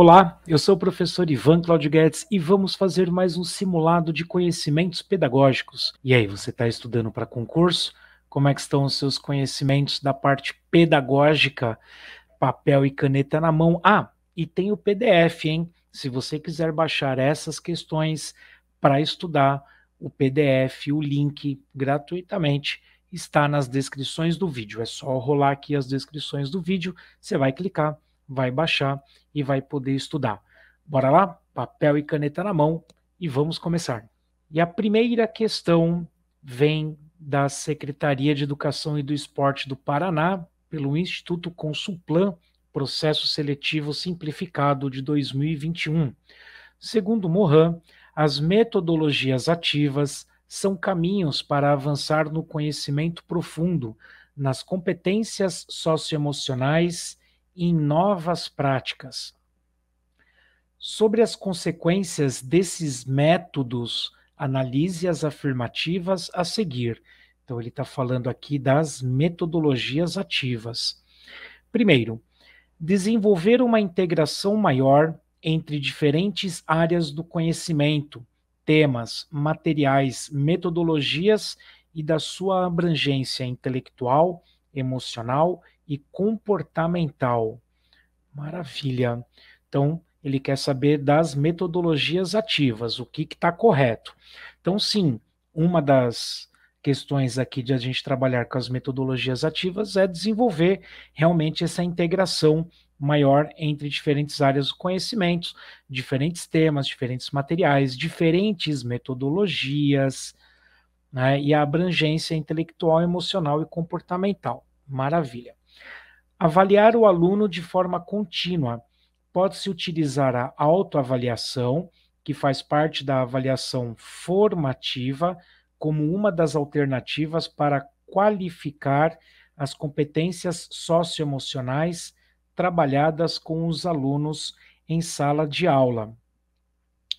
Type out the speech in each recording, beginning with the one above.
Olá, eu sou o professor Ivan Claudio Guedes e vamos fazer mais um simulado de conhecimentos pedagógicos. E aí, você está estudando para concurso? Como é que estão os seus conhecimentos da parte pedagógica? Papel e caneta na mão. Ah, e tem o PDF, hein? Se você quiser baixar essas questões para estudar, o PDF, o link gratuitamente está nas descrições do vídeo. É só rolar aqui as descrições do vídeo, você vai clicar vai baixar e vai poder estudar. Bora lá? Papel e caneta na mão e vamos começar. E a primeira questão vem da Secretaria de Educação e do Esporte do Paraná, pelo Instituto Consulplan, processo seletivo simplificado de 2021. Segundo Mohan, as metodologias ativas são caminhos para avançar no conhecimento profundo, nas competências socioemocionais em novas práticas. Sobre as consequências desses métodos, analise as afirmativas a seguir. Então, ele está falando aqui das metodologias ativas. Primeiro, desenvolver uma integração maior entre diferentes áreas do conhecimento, temas, materiais, metodologias e da sua abrangência intelectual, emocional e comportamental. Maravilha. Então, ele quer saber das metodologias ativas, o que está correto. Então, sim, uma das questões aqui de a gente trabalhar com as metodologias ativas é desenvolver realmente essa integração maior entre diferentes áreas do conhecimento, diferentes temas, diferentes materiais, diferentes metodologias, né, e a abrangência intelectual, emocional e comportamental. Maravilha. Avaliar o aluno de forma contínua. Pode-se utilizar a autoavaliação, que faz parte da avaliação formativa, como uma das alternativas para qualificar as competências socioemocionais trabalhadas com os alunos em sala de aula.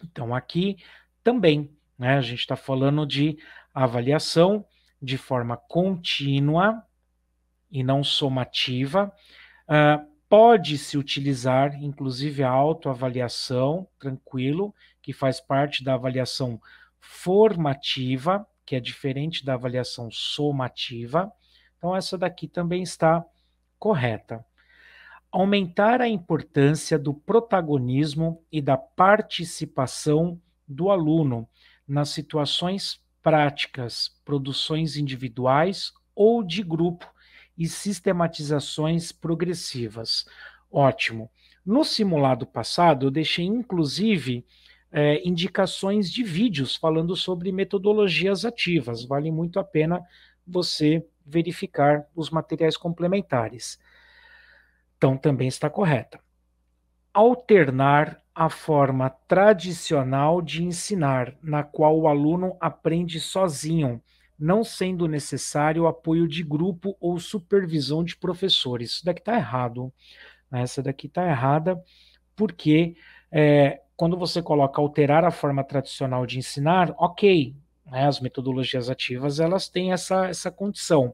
Então, aqui também, né, a gente está falando de avaliação de forma contínua, e não somativa. Uh, Pode-se utilizar, inclusive, a autoavaliação, tranquilo, que faz parte da avaliação formativa, que é diferente da avaliação somativa. Então, essa daqui também está correta. Aumentar a importância do protagonismo e da participação do aluno nas situações práticas, produções individuais ou de grupo, e sistematizações progressivas. Ótimo. No simulado passado, eu deixei inclusive é, indicações de vídeos falando sobre metodologias ativas. Vale muito a pena você verificar os materiais complementares. Então, também está correta. Alternar a forma tradicional de ensinar, na qual o aluno aprende sozinho, não sendo necessário apoio de grupo ou supervisão de professores. Isso daqui está errado. Né? Essa daqui está errada, porque é, quando você coloca alterar a forma tradicional de ensinar, ok, né, as metodologias ativas elas têm essa, essa condição.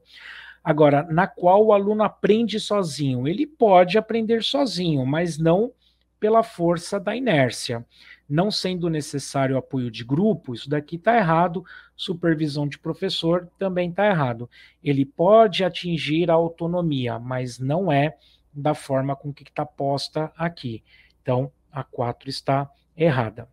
Agora, na qual o aluno aprende sozinho, ele pode aprender sozinho, mas não pela força da inércia não sendo necessário apoio de grupo, isso daqui está errado, supervisão de professor também está errado. Ele pode atingir a autonomia, mas não é da forma com que está posta aqui. Então, a 4 está errada.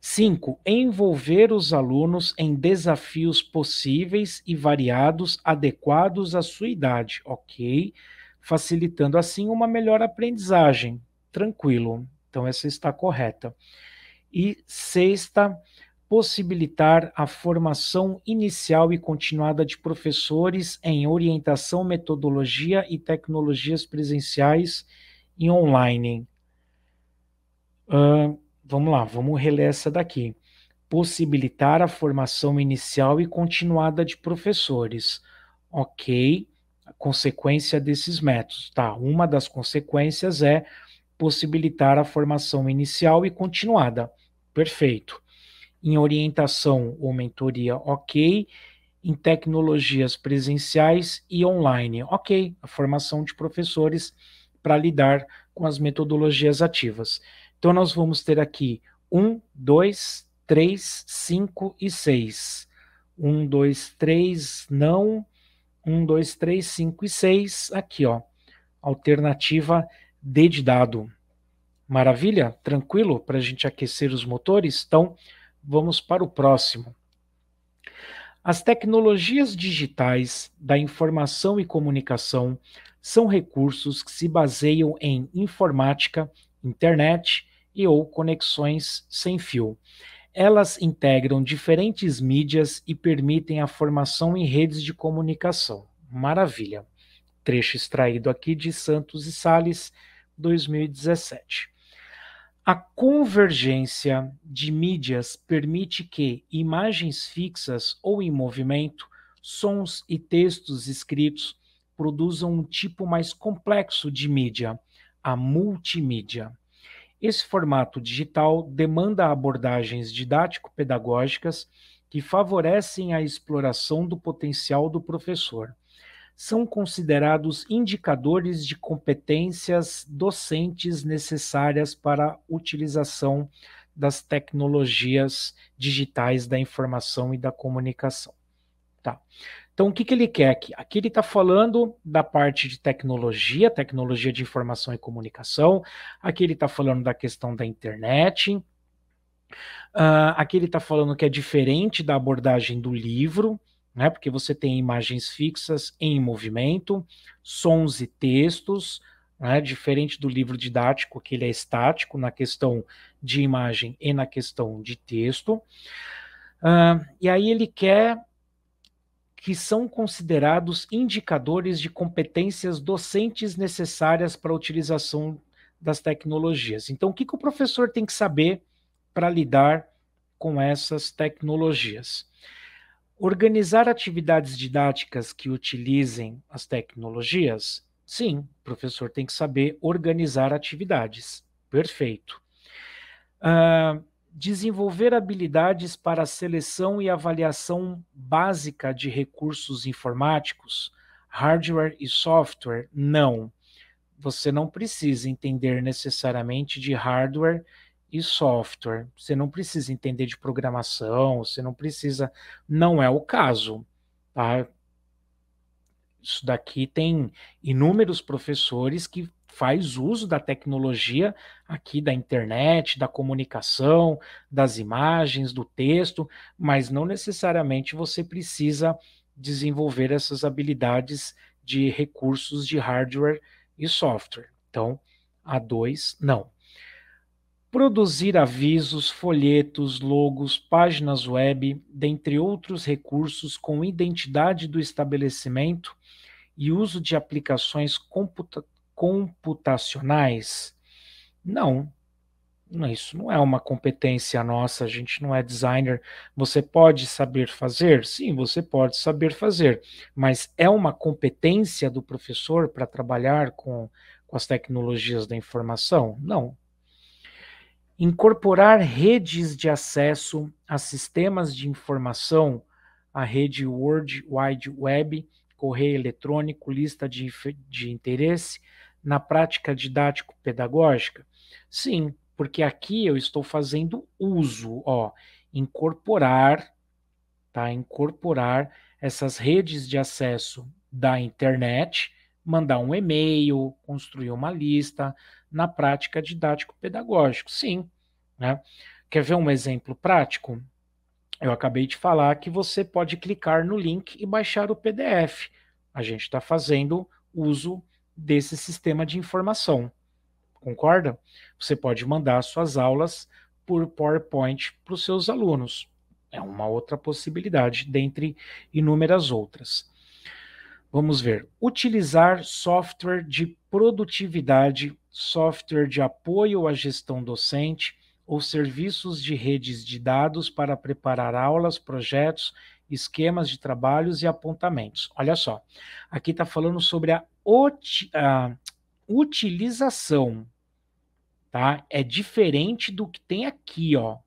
5. Envolver os alunos em desafios possíveis e variados adequados à sua idade, ok? Facilitando assim uma melhor aprendizagem. Tranquilo. Então, essa está correta. E sexta, possibilitar a formação inicial e continuada de professores em orientação, metodologia e tecnologias presenciais e online. Uh, vamos lá, vamos reler essa daqui. Possibilitar a formação inicial e continuada de professores. Ok, a consequência desses métodos, tá? Uma das consequências é possibilitar a formação inicial e continuada. Perfeito. Em orientação ou mentoria, ok. Em tecnologias presenciais e online, ok. A formação de professores para lidar com as metodologias ativas. Então, nós vamos ter aqui um, dois, três, cinco e seis. Um, dois, três, não. Um, dois, três, cinco e seis. Aqui, ó. Alternativa dedidado, de dado. Maravilha? Tranquilo para a gente aquecer os motores? Então, vamos para o próximo. As tecnologias digitais da informação e comunicação são recursos que se baseiam em informática, internet e ou conexões sem fio. Elas integram diferentes mídias e permitem a formação em redes de comunicação. Maravilha trecho extraído aqui de Santos e Sales, 2017. A convergência de mídias permite que imagens fixas ou em movimento, sons e textos escritos produzam um tipo mais complexo de mídia, a multimídia. Esse formato digital demanda abordagens didático-pedagógicas que favorecem a exploração do potencial do professor são considerados indicadores de competências docentes necessárias para a utilização das tecnologias digitais da informação e da comunicação. Tá. Então, o que, que ele quer aqui? Aqui ele está falando da parte de tecnologia, tecnologia de informação e comunicação, aqui ele está falando da questão da internet, uh, aqui ele está falando que é diferente da abordagem do livro, né? Porque você tem imagens fixas em movimento, sons e textos, né? Diferente do livro didático, que ele é estático na questão de imagem e na questão de texto. Uh, e aí ele quer que são considerados indicadores de competências docentes necessárias para a utilização das tecnologias. Então, o que, que o professor tem que saber para lidar com essas tecnologias? Organizar atividades didáticas que utilizem as tecnologias? Sim, o professor tem que saber organizar atividades. Perfeito. Uh, desenvolver habilidades para seleção e avaliação básica de recursos informáticos, hardware e software? Não. Você não precisa entender necessariamente de hardware e software. Você não precisa entender de programação, você não precisa. Não é o caso. Tá? Isso daqui tem inúmeros professores que faz uso da tecnologia aqui da internet, da comunicação, das imagens, do texto, mas não necessariamente você precisa desenvolver essas habilidades de recursos de hardware e software. Então, a 2 não produzir avisos, folhetos, logos, páginas web, dentre outros recursos com identidade do estabelecimento e uso de aplicações computa computacionais? Não. Isso não é uma competência nossa, a gente não é designer. Você pode saber fazer? Sim, você pode saber fazer, mas é uma competência do professor para trabalhar com, com as tecnologias da informação? Não, incorporar redes de acesso a sistemas de informação, a rede World Wide Web, correio eletrônico, lista de, de interesse, na prática didático-pedagógica? Sim, porque aqui eu estou fazendo uso, ó, incorporar, tá? Incorporar essas redes de acesso da internet, mandar um e-mail, construir uma lista, na prática didático-pedagógico. Sim. Né? Quer ver um exemplo prático? Eu acabei de falar que você pode clicar no link e baixar o PDF. A gente está fazendo uso desse sistema de informação. Concorda? Você pode mandar suas aulas por PowerPoint para os seus alunos. É uma outra possibilidade, dentre inúmeras outras. Vamos ver. Utilizar software de produtividade software de apoio à gestão docente ou serviços de redes de dados para preparar aulas, projetos, esquemas de trabalhos e apontamentos. Olha só, aqui está falando sobre a, a utilização, tá? É diferente do que tem aqui, ó.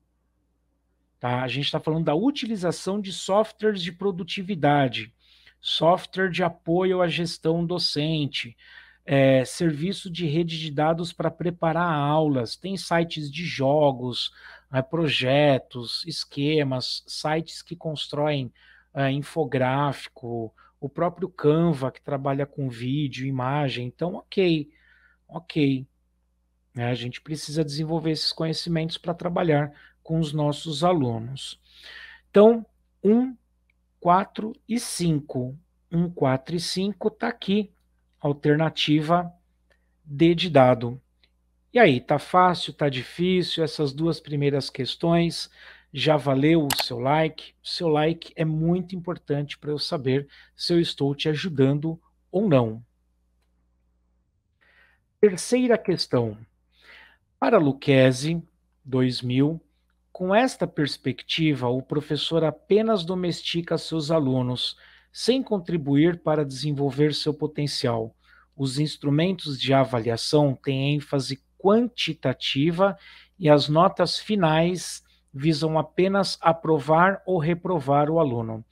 Tá? A gente está falando da utilização de softwares de produtividade, software de apoio à gestão docente, é, serviço de rede de dados para preparar aulas, tem sites de jogos, é, projetos, esquemas, sites que constroem é, infográfico, o próprio Canva, que trabalha com vídeo, imagem. Então, ok, ok. É, a gente precisa desenvolver esses conhecimentos para trabalhar com os nossos alunos. Então, 1, 4 e 5. 1, 4 e 5 está aqui alternativa D de dado. E aí, tá fácil, tá difícil? Essas duas primeiras questões, já valeu o seu like? O seu like é muito importante para eu saber se eu estou te ajudando ou não. Terceira questão. Para Luquezzi, 2000, com esta perspectiva, o professor apenas domestica seus alunos, sem contribuir para desenvolver seu potencial. Os instrumentos de avaliação têm ênfase quantitativa e as notas finais visam apenas aprovar ou reprovar o aluno.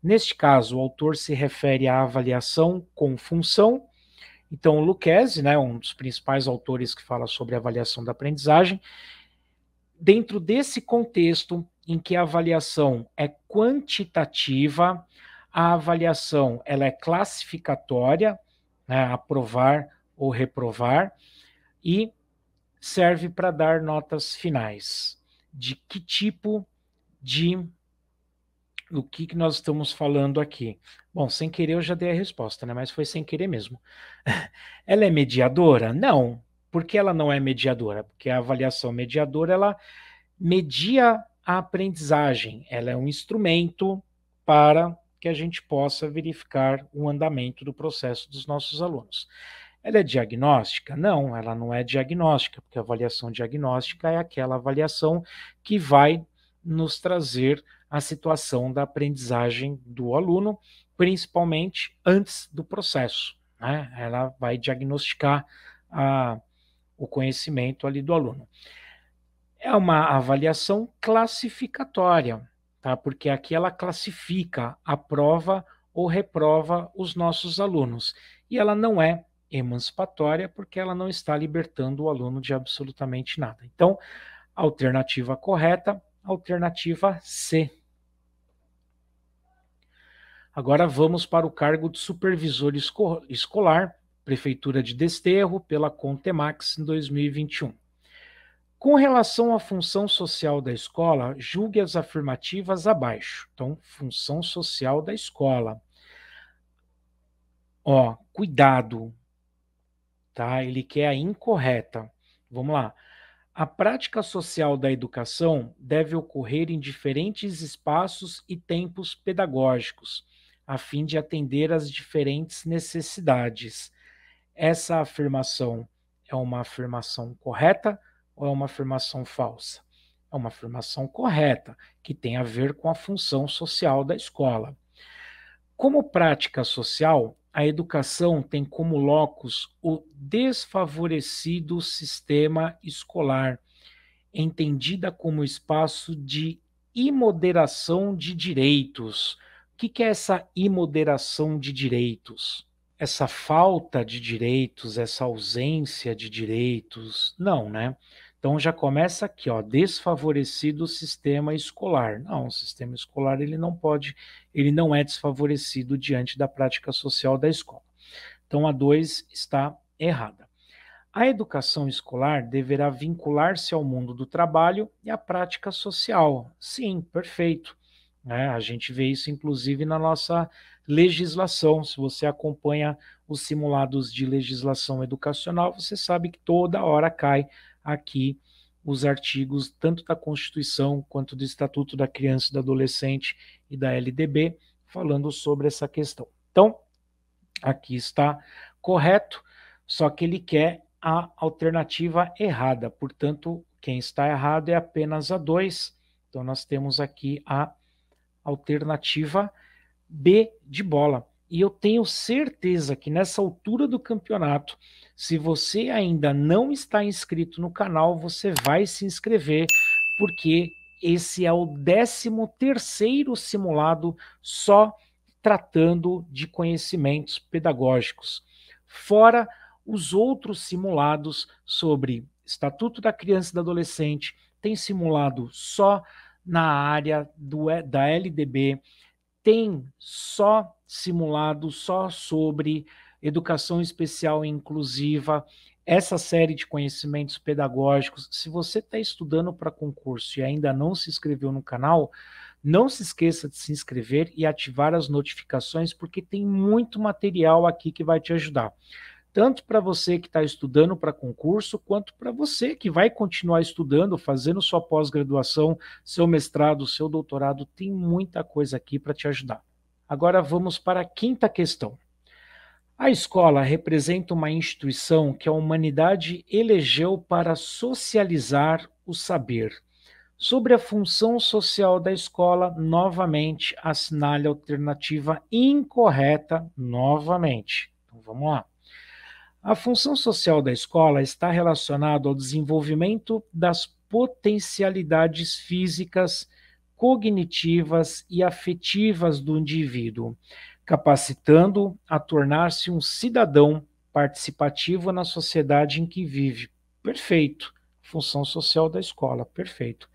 Neste caso, o autor se refere à avaliação com função. Então, o Lucchese, né, um dos principais autores que fala sobre avaliação da aprendizagem, dentro desse contexto em que a avaliação é quantitativa, a avaliação ela é classificatória, né, aprovar ou reprovar, e serve para dar notas finais. De que tipo de. O que, que nós estamos falando aqui? Bom, sem querer eu já dei a resposta, né? Mas foi sem querer mesmo. Ela é mediadora? Não. Por que ela não é mediadora? Porque a avaliação mediadora ela media a aprendizagem, ela é um instrumento para que a gente possa verificar o andamento do processo dos nossos alunos. Ela é diagnóstica? Não, ela não é diagnóstica, porque a avaliação diagnóstica é aquela avaliação que vai nos trazer a situação da aprendizagem do aluno, principalmente antes do processo. Né? Ela vai diagnosticar a, o conhecimento ali do aluno. É uma avaliação classificatória tá? Porque aqui ela classifica, aprova ou reprova os nossos alunos. E ela não é emancipatória porque ela não está libertando o aluno de absolutamente nada. Então, alternativa correta, alternativa C. Agora vamos para o cargo de supervisor escolar, Prefeitura de Desterro, pela Contemax em 2021. Com relação à função social da escola, julgue as afirmativas abaixo. Então, função social da escola. Ó, cuidado. Tá? Ele quer a incorreta. Vamos lá. A prática social da educação deve ocorrer em diferentes espaços e tempos pedagógicos, a fim de atender às diferentes necessidades. Essa afirmação é uma afirmação correta? ou é uma afirmação falsa? É uma afirmação correta, que tem a ver com a função social da escola. Como prática social, a educação tem como locus o desfavorecido sistema escolar, entendida como espaço de imoderação de direitos. O que, que é essa imoderação de direitos? Essa falta de direitos, essa ausência de direitos? Não, né? Então já começa aqui, ó, desfavorecido o sistema escolar. Não, o sistema escolar ele não pode, ele não é desfavorecido diante da prática social da escola. Então a 2 está errada. A educação escolar deverá vincular-se ao mundo do trabalho e à prática social. Sim, perfeito. É, a gente vê isso inclusive na nossa legislação. Se você acompanha os simulados de legislação educacional, você sabe que toda hora cai aqui os artigos tanto da Constituição quanto do Estatuto da Criança e do Adolescente e da LDB, falando sobre essa questão. Então, aqui está correto, só que ele quer a alternativa errada. Portanto, quem está errado é apenas a 2. Então, nós temos aqui a alternativa B de bola. E eu tenho certeza que nessa altura do campeonato, se você ainda não está inscrito no canal, você vai se inscrever, porque esse é o 13 terceiro simulado só tratando de conhecimentos pedagógicos. Fora os outros simulados sobre Estatuto da Criança e do Adolescente, tem simulado só na área do, da LDB, tem só simulado só sobre educação especial e inclusiva, essa série de conhecimentos pedagógicos. Se você está estudando para concurso e ainda não se inscreveu no canal, não se esqueça de se inscrever e ativar as notificações, porque tem muito material aqui que vai te ajudar tanto para você que está estudando para concurso, quanto para você que vai continuar estudando, fazendo sua pós-graduação, seu mestrado, seu doutorado, tem muita coisa aqui para te ajudar. Agora vamos para a quinta questão. A escola representa uma instituição que a humanidade elegeu para socializar o saber. Sobre a função social da escola, novamente assinale a alternativa incorreta, novamente. Então vamos lá. A função social da escola está relacionada ao desenvolvimento das potencialidades físicas, cognitivas e afetivas do indivíduo, capacitando a tornar-se um cidadão participativo na sociedade em que vive. Perfeito. Função social da escola, perfeito.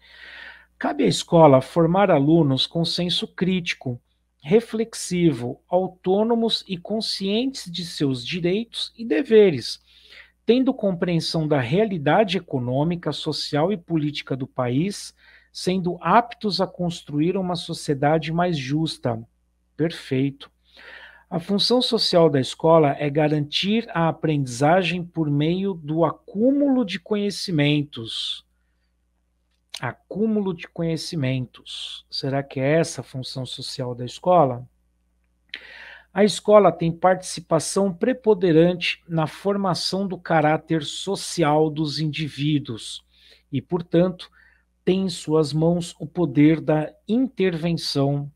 Cabe à escola formar alunos com senso crítico, reflexivo, autônomos e conscientes de seus direitos e deveres, tendo compreensão da realidade econômica, social e política do país, sendo aptos a construir uma sociedade mais justa. Perfeito. A função social da escola é garantir a aprendizagem por meio do acúmulo de conhecimentos acúmulo de conhecimentos. Será que é essa a função social da escola? A escola tem participação preponderante na formação do caráter social dos indivíduos e, portanto, tem em suas mãos o poder da intervenção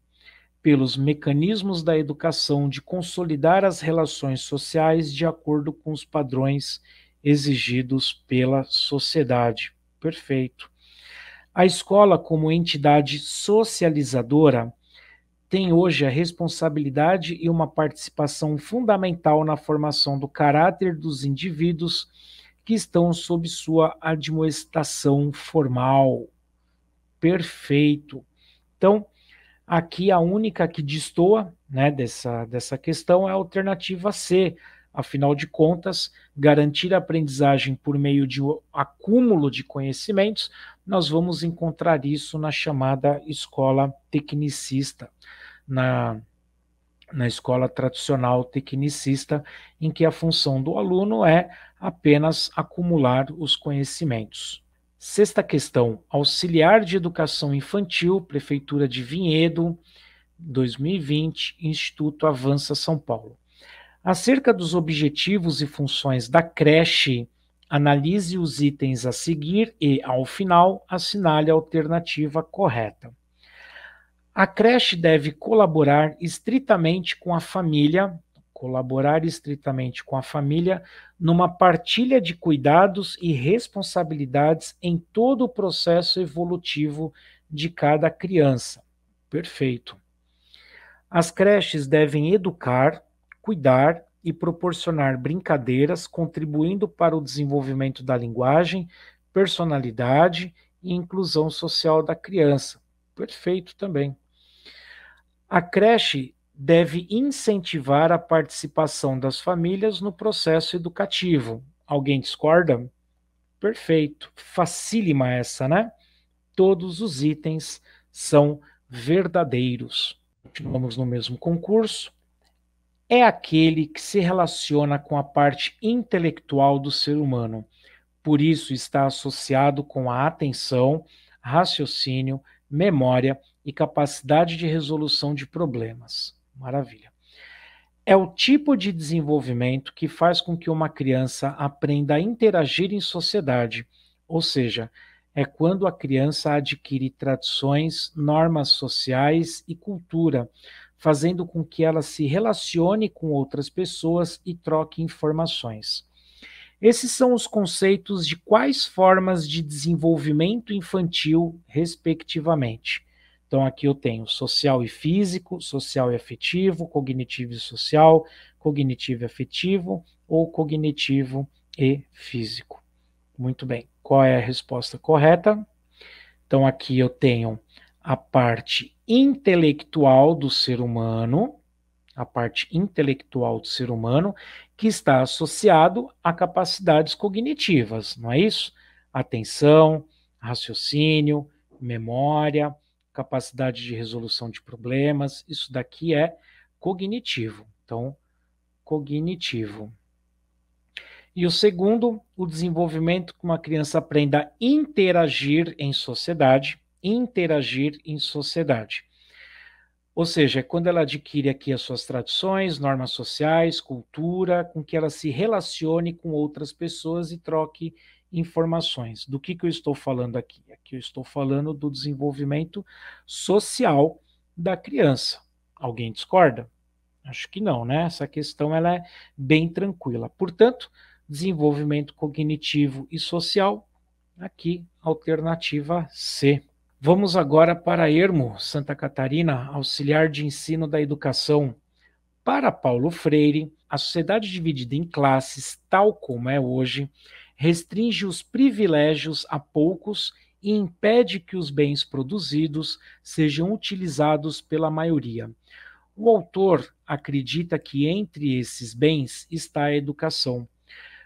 pelos mecanismos da educação de consolidar as relações sociais de acordo com os padrões exigidos pela sociedade. Perfeito. A escola, como entidade socializadora, tem hoje a responsabilidade e uma participação fundamental na formação do caráter dos indivíduos que estão sob sua admoestação formal. Perfeito. Então, aqui a única que destoa né, dessa, dessa questão é a alternativa C, Afinal de contas, garantir a aprendizagem por meio de um acúmulo de conhecimentos, nós vamos encontrar isso na chamada escola tecnicista, na, na escola tradicional tecnicista, em que a função do aluno é apenas acumular os conhecimentos. Sexta questão: Auxiliar de Educação Infantil, Prefeitura de Vinhedo, 2020, Instituto Avança São Paulo. Acerca dos objetivos e funções da creche, analise os itens a seguir e, ao final, assinale a alternativa correta. A creche deve colaborar estritamente com a família, colaborar estritamente com a família numa partilha de cuidados e responsabilidades em todo o processo evolutivo de cada criança. Perfeito. As creches devem educar, cuidar e proporcionar brincadeiras contribuindo para o desenvolvimento da linguagem, personalidade e inclusão social da criança. Perfeito também. A creche deve incentivar a participação das famílias no processo educativo. Alguém discorda? Perfeito. Facílima essa, né? Todos os itens são verdadeiros. Continuamos no mesmo concurso é aquele que se relaciona com a parte intelectual do ser humano. Por isso, está associado com a atenção, raciocínio, memória e capacidade de resolução de problemas. Maravilha. É o tipo de desenvolvimento que faz com que uma criança aprenda a interagir em sociedade, ou seja, é quando a criança adquire tradições, normas sociais e cultura, fazendo com que ela se relacione com outras pessoas e troque informações. Esses são os conceitos de quais formas de desenvolvimento infantil, respectivamente. Então, aqui eu tenho social e físico, social e afetivo, cognitivo e social, cognitivo e afetivo ou cognitivo e físico. Muito bem. Qual é a resposta correta? Então, aqui eu tenho a parte intelectual do ser humano, a parte intelectual do ser humano, que está associado a capacidades cognitivas, não é isso? Atenção, raciocínio, memória, capacidade de resolução de problemas, isso daqui é cognitivo. Então, cognitivo. E o segundo, o desenvolvimento que uma criança aprenda a interagir em sociedade interagir em sociedade. Ou seja, é quando ela adquire aqui as suas tradições, normas sociais, cultura, com que ela se relacione com outras pessoas e troque informações. Do que, que eu estou falando aqui? Aqui eu estou falando do desenvolvimento social da criança. Alguém discorda? Acho que não, né? Essa questão ela é bem tranquila. Portanto, desenvolvimento cognitivo e social, aqui alternativa C. Vamos agora para Ermo, Santa Catarina, auxiliar de ensino da educação. Para Paulo Freire, a sociedade dividida em classes, tal como é hoje, restringe os privilégios a poucos e impede que os bens produzidos sejam utilizados pela maioria. O autor acredita que entre esses bens está a educação.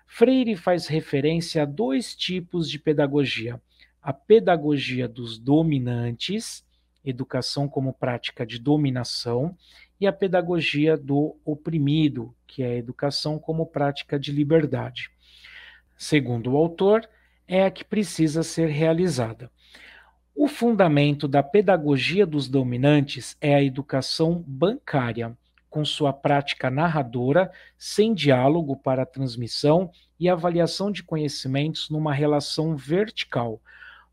Freire faz referência a dois tipos de pedagogia a pedagogia dos dominantes, educação como prática de dominação, e a pedagogia do oprimido, que é a educação como prática de liberdade. Segundo o autor, é a que precisa ser realizada. O fundamento da pedagogia dos dominantes é a educação bancária, com sua prática narradora, sem diálogo para transmissão e avaliação de conhecimentos numa relação vertical,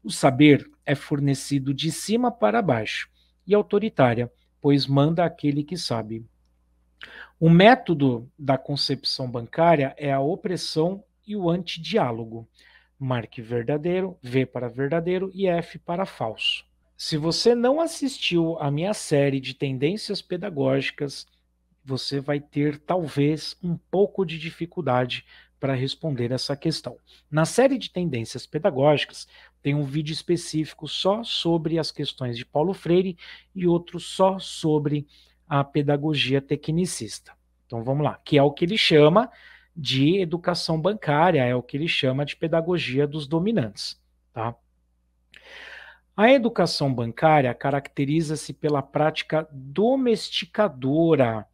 o saber é fornecido de cima para baixo e autoritária, pois manda aquele que sabe. O método da concepção bancária é a opressão e o antidiálogo. Marque verdadeiro, V para verdadeiro e F para falso. Se você não assistiu à minha série de tendências pedagógicas, você vai ter talvez um pouco de dificuldade para responder essa questão. Na série de tendências pedagógicas, tem um vídeo específico só sobre as questões de Paulo Freire e outro só sobre a pedagogia tecnicista. Então vamos lá, que é o que ele chama de educação bancária, é o que ele chama de pedagogia dos dominantes, tá? A educação bancária caracteriza-se pela prática domesticadora,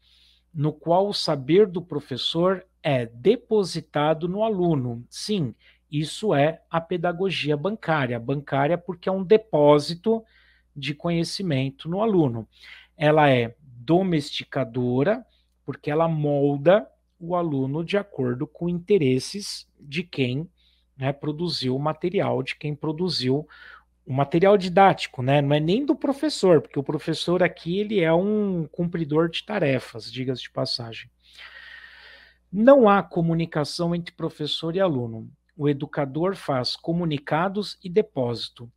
no qual o saber do professor é depositado no aluno. Sim, isso é a pedagogia bancária. Bancária porque é um depósito de conhecimento no aluno. Ela é domesticadora porque ela molda o aluno de acordo com interesses de quem né, produziu o material, de quem produziu o material didático, né? Não é nem do professor, porque o professor aqui ele é um cumpridor de tarefas, diga-se de passagem. Não há comunicação entre professor e aluno. O educador faz comunicados e depósito,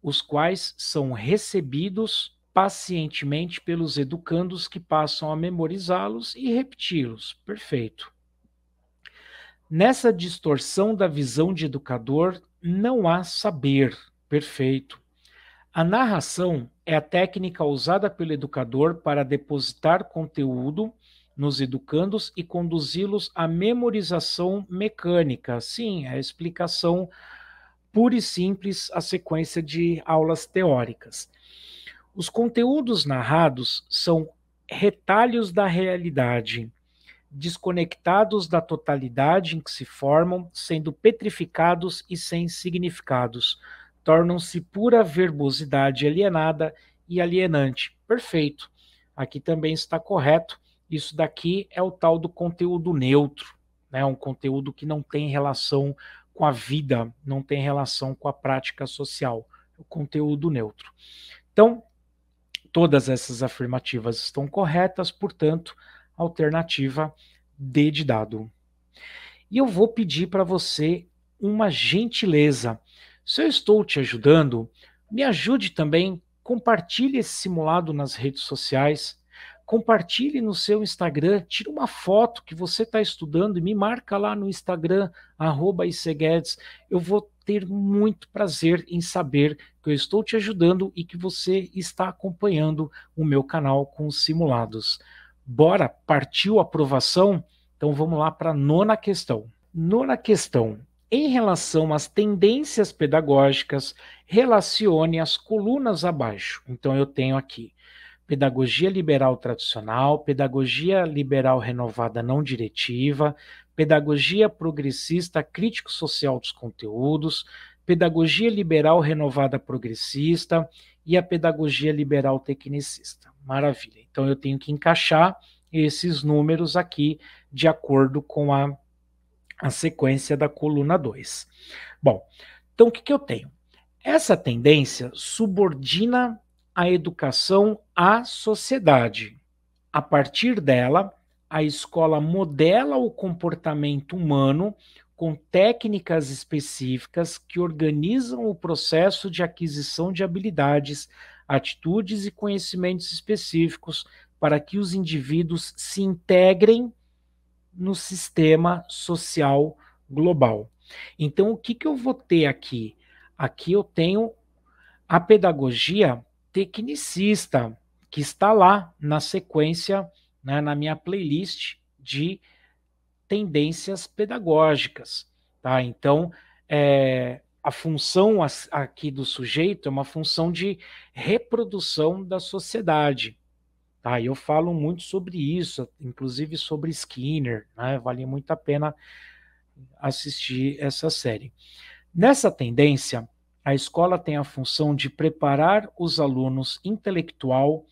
os quais são recebidos pacientemente pelos educandos que passam a memorizá-los e repeti-los. Perfeito. Nessa distorção da visão de educador, não há saber. Perfeito. A narração é a técnica usada pelo educador para depositar conteúdo nos educandos e conduzi-los à memorização mecânica. Sim, é a explicação pura e simples a sequência de aulas teóricas. Os conteúdos narrados são retalhos da realidade, desconectados da totalidade em que se formam, sendo petrificados e sem significados. Tornam-se pura verbosidade alienada e alienante. Perfeito. Aqui também está correto isso daqui é o tal do conteúdo neutro, né? um conteúdo que não tem relação com a vida, não tem relação com a prática social, é o conteúdo neutro. Então, todas essas afirmativas estão corretas, portanto, alternativa D de dado. E eu vou pedir para você uma gentileza. Se eu estou te ajudando, me ajude também, compartilhe esse simulado nas redes sociais, compartilhe no seu Instagram, tira uma foto que você está estudando e me marca lá no Instagram, arroba Guedes. Eu vou ter muito prazer em saber que eu estou te ajudando e que você está acompanhando o meu canal com os simulados. Bora, partiu a aprovação? Então vamos lá para a nona questão. Nona questão. Em relação às tendências pedagógicas, relacione as colunas abaixo. Então eu tenho aqui pedagogia liberal tradicional, pedagogia liberal renovada não diretiva, pedagogia progressista crítico social dos conteúdos, pedagogia liberal renovada progressista e a pedagogia liberal tecnicista. Maravilha. Então eu tenho que encaixar esses números aqui de acordo com a, a sequência da coluna 2. Bom, então o que, que eu tenho? Essa tendência subordina a educação à sociedade. A partir dela, a escola modela o comportamento humano com técnicas específicas que organizam o processo de aquisição de habilidades, atitudes e conhecimentos específicos para que os indivíduos se integrem no sistema social global. Então, o que, que eu vou ter aqui? Aqui eu tenho a pedagogia Tecnicista, que está lá na sequência, né, na minha playlist de tendências pedagógicas. Tá? Então, é, a função aqui do sujeito é uma função de reprodução da sociedade. Tá? eu falo muito sobre isso, inclusive sobre Skinner, né? vale muito a pena assistir essa série. Nessa tendência, a escola tem a função de preparar os alunos intelectual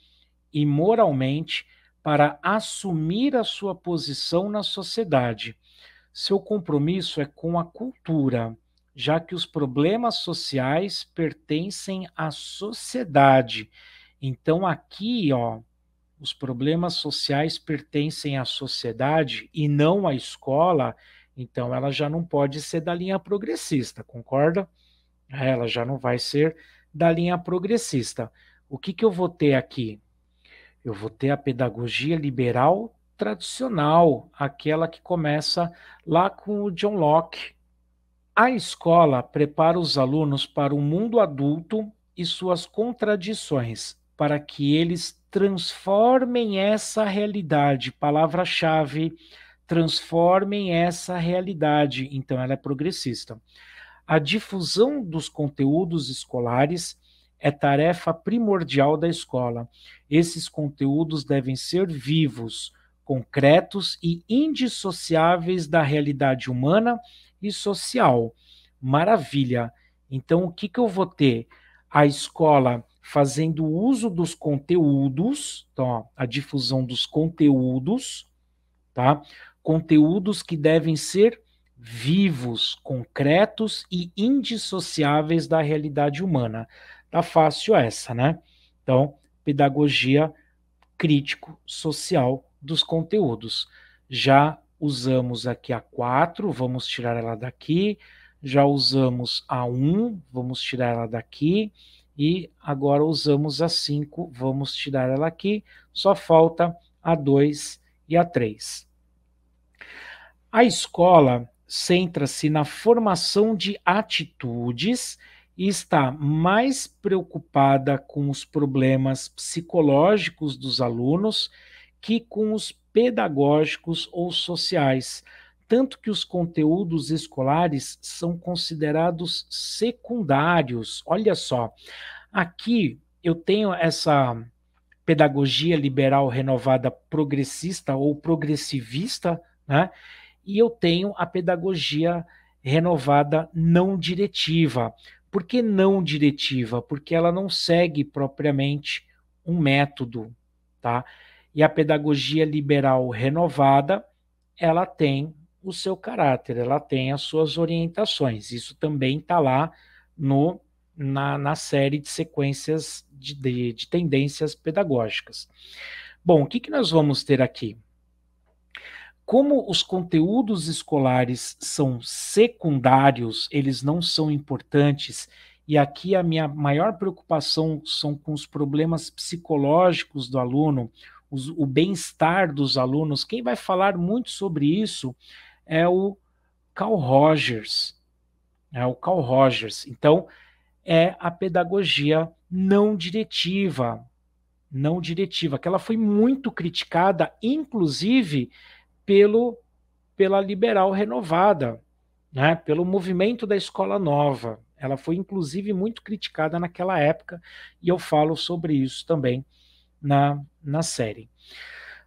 e moralmente para assumir a sua posição na sociedade. Seu compromisso é com a cultura, já que os problemas sociais pertencem à sociedade. Então aqui, ó, os problemas sociais pertencem à sociedade e não à escola, então ela já não pode ser da linha progressista, concorda? Né? ela já não vai ser da linha progressista. O que, que eu vou ter aqui? Eu vou ter a pedagogia liberal tradicional, aquela que começa lá com o John Locke. A escola prepara os alunos para o mundo adulto e suas contradições, para que eles transformem essa realidade, palavra-chave, transformem essa realidade. Então ela é progressista a difusão dos conteúdos escolares é tarefa primordial da escola. Esses conteúdos devem ser vivos, concretos e indissociáveis da realidade humana e social. Maravilha! Então, o que, que eu vou ter? A escola fazendo uso dos conteúdos, então, ó, a difusão dos conteúdos, tá? Conteúdos que devem ser vivos, concretos e indissociáveis da realidade humana. Tá fácil essa, né? Então, pedagogia crítico-social dos conteúdos. Já usamos aqui a 4, vamos tirar ela daqui. Já usamos a 1, vamos tirar ela daqui. E agora usamos a 5, vamos tirar ela aqui. Só falta a 2 e a 3. A escola centra-se na formação de atitudes e está mais preocupada com os problemas psicológicos dos alunos que com os pedagógicos ou sociais, tanto que os conteúdos escolares são considerados secundários. Olha só, aqui eu tenho essa pedagogia liberal renovada progressista ou progressivista, né? e eu tenho a pedagogia renovada não diretiva. Por que não diretiva? Porque ela não segue propriamente um método, tá? E a pedagogia liberal renovada, ela tem o seu caráter, ela tem as suas orientações. Isso também está lá no na, na, série de sequências de, de, de tendências pedagógicas. Bom, o que, que nós vamos ter aqui? como os conteúdos escolares são secundários, eles não são importantes, e aqui a minha maior preocupação são com os problemas psicológicos do aluno, os, o bem-estar dos alunos. Quem vai falar muito sobre isso é o Carl Rogers. É o Carl Rogers. Então, é a pedagogia não diretiva. Não diretiva, que ela foi muito criticada, inclusive pelo pela liberal renovada, né, pelo movimento da escola nova. Ela foi inclusive muito criticada naquela época e eu falo sobre isso também na, na série.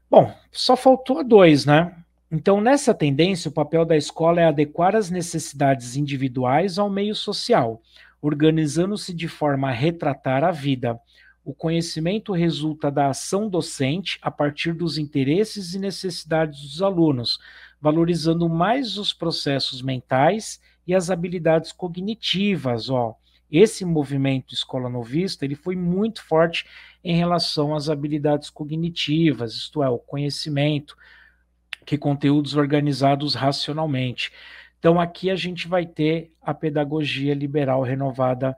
Bom, só faltou dois, né? Então, nessa tendência, o papel da escola é adequar as necessidades individuais ao meio social, organizando-se de forma a retratar a vida, o conhecimento resulta da ação docente a partir dos interesses e necessidades dos alunos, valorizando mais os processos mentais e as habilidades cognitivas, ó. Esse movimento escola novista, ele foi muito forte em relação às habilidades cognitivas, isto é, o conhecimento, que conteúdos organizados racionalmente. Então aqui a gente vai ter a pedagogia liberal renovada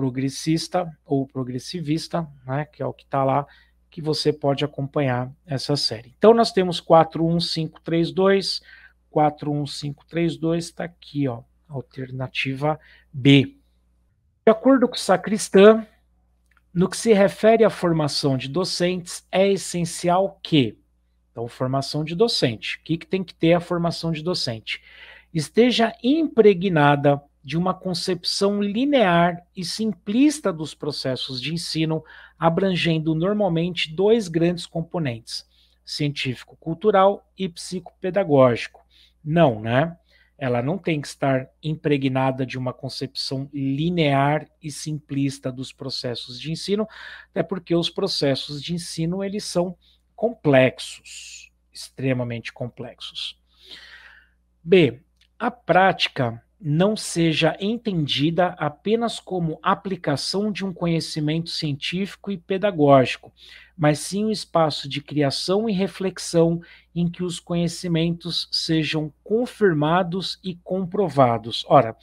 progressista ou progressivista, né, que é o que está lá, que você pode acompanhar essa série. Então nós temos 41532, 41532 está aqui, ó, alternativa B. De acordo com o Sacristã, no que se refere à formação de docentes, é essencial que. Então, formação de docente. O que, que tem que ter a formação de docente? Esteja impregnada de uma concepção linear e simplista dos processos de ensino, abrangendo normalmente dois grandes componentes: científico-cultural e psicopedagógico. Não, né? Ela não tem que estar impregnada de uma concepção linear e simplista dos processos de ensino, até porque os processos de ensino eles são complexos, extremamente complexos. B. A prática não seja entendida apenas como aplicação de um conhecimento científico e pedagógico, mas sim um espaço de criação e reflexão em que os conhecimentos sejam confirmados e comprovados. Ora,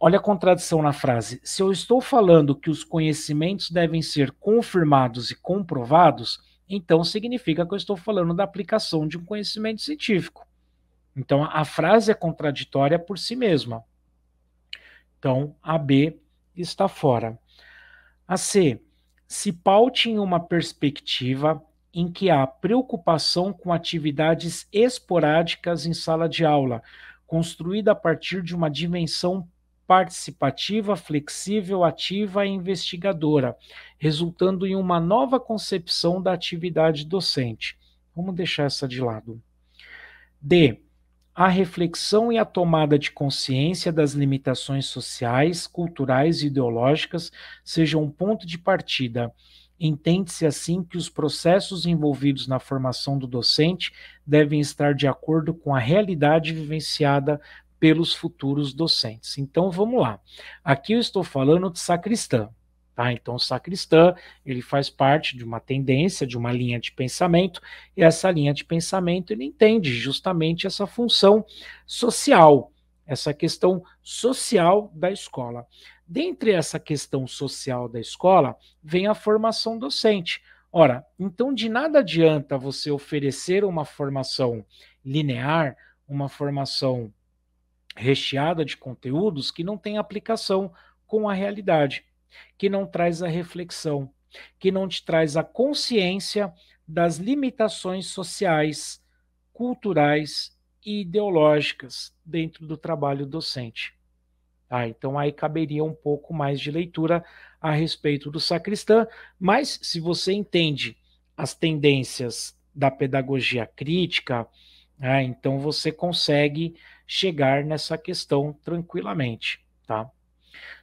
olha a contradição na frase. Se eu estou falando que os conhecimentos devem ser confirmados e comprovados, então significa que eu estou falando da aplicação de um conhecimento científico. Então, a frase é contraditória por si mesma. Então, a B está fora. A C. Se paute em uma perspectiva em que há preocupação com atividades esporádicas em sala de aula, construída a partir de uma dimensão participativa, flexível, ativa e investigadora, resultando em uma nova concepção da atividade docente. Vamos deixar essa de lado. D a reflexão e a tomada de consciência das limitações sociais, culturais e ideológicas sejam um ponto de partida. Entende-se assim que os processos envolvidos na formação do docente devem estar de acordo com a realidade vivenciada pelos futuros docentes. Então vamos lá. Aqui eu estou falando de sacristã, Tá? Então, o sacristã ele faz parte de uma tendência, de uma linha de pensamento, e essa linha de pensamento ele entende justamente essa função social, essa questão social da escola. Dentre essa questão social da escola, vem a formação docente. Ora, então de nada adianta você oferecer uma formação linear, uma formação recheada de conteúdos que não tem aplicação com a realidade que não traz a reflexão, que não te traz a consciência das limitações sociais, culturais e ideológicas dentro do trabalho docente. Ah, então aí caberia um pouco mais de leitura a respeito do sacristã, mas se você entende as tendências da pedagogia crítica, ah, então você consegue chegar nessa questão tranquilamente, tá?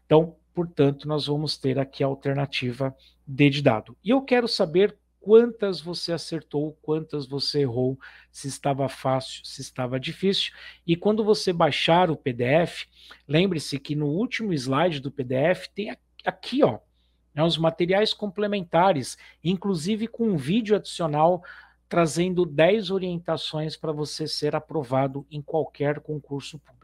Então, Portanto, nós vamos ter aqui a alternativa D de dado. E eu quero saber quantas você acertou, quantas você errou, se estava fácil, se estava difícil. E quando você baixar o PDF, lembre-se que no último slide do PDF tem aqui, ó, né, os materiais complementares, inclusive com um vídeo adicional trazendo 10 orientações para você ser aprovado em qualquer concurso público.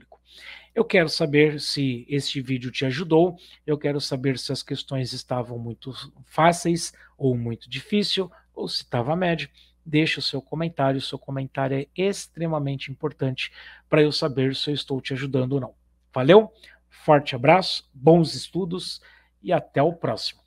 Eu quero saber se este vídeo te ajudou, eu quero saber se as questões estavam muito fáceis ou muito difícil, ou se estava médio. Deixe o seu comentário, o seu comentário é extremamente importante para eu saber se eu estou te ajudando ou não. Valeu, forte abraço, bons estudos e até o próximo.